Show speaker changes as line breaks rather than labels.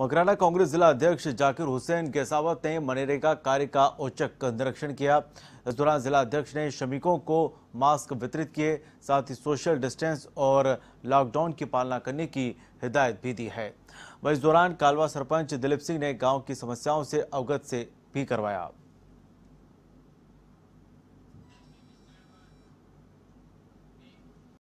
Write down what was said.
मकराना कांग्रेस जिला अध्यक्ष जाकिर हुसैन गैसावत ने मनरेगा कार्य का औचक निरीक्षण किया इस दौरान जिला अध्यक्ष ने श्रमिकों को मास्क वितरित किए साथ ही सोशल डिस्टेंस और लॉकडाउन की पालना करने की हिदायत भी दी है वहीं इस दौरान कालवा सरपंच दिलीप सिंह ने गांव की समस्याओं से अवगत से भी करवाया